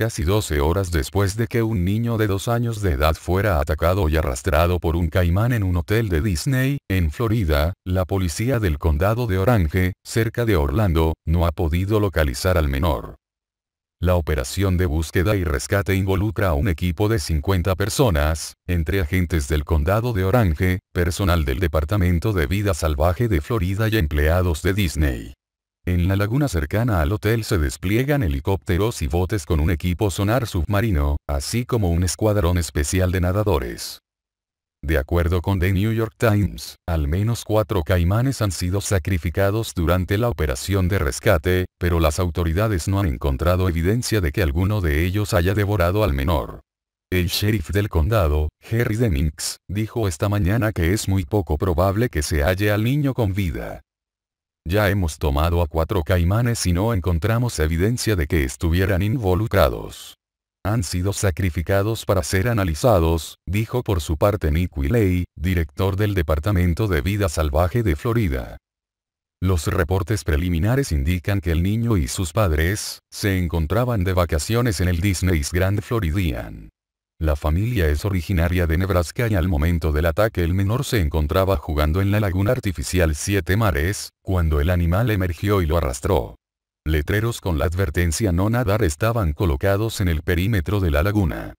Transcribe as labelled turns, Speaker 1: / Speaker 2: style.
Speaker 1: casi 12 horas después de que un niño de dos años de edad fuera atacado y arrastrado por un caimán en un hotel de Disney, en Florida, la policía del condado de Orange, cerca de Orlando, no ha podido localizar al menor. La operación de búsqueda y rescate involucra a un equipo de 50 personas, entre agentes del condado de Orange, personal del Departamento de Vida Salvaje de Florida y empleados de Disney. En la laguna cercana al hotel se despliegan helicópteros y botes con un equipo sonar submarino, así como un escuadrón especial de nadadores. De acuerdo con The New York Times, al menos cuatro caimanes han sido sacrificados durante la operación de rescate, pero las autoridades no han encontrado evidencia de que alguno de ellos haya devorado al menor. El sheriff del condado, Harry Demings, dijo esta mañana que es muy poco probable que se halle al niño con vida. Ya hemos tomado a cuatro caimanes y no encontramos evidencia de que estuvieran involucrados. Han sido sacrificados para ser analizados, dijo por su parte Nick Willey, director del Departamento de Vida Salvaje de Florida. Los reportes preliminares indican que el niño y sus padres, se encontraban de vacaciones en el Disney's Grand Floridian. La familia es originaria de Nebraska y al momento del ataque el menor se encontraba jugando en la laguna artificial Siete Mares, cuando el animal emergió y lo arrastró. Letreros con la advertencia no nadar estaban colocados en el perímetro de la laguna.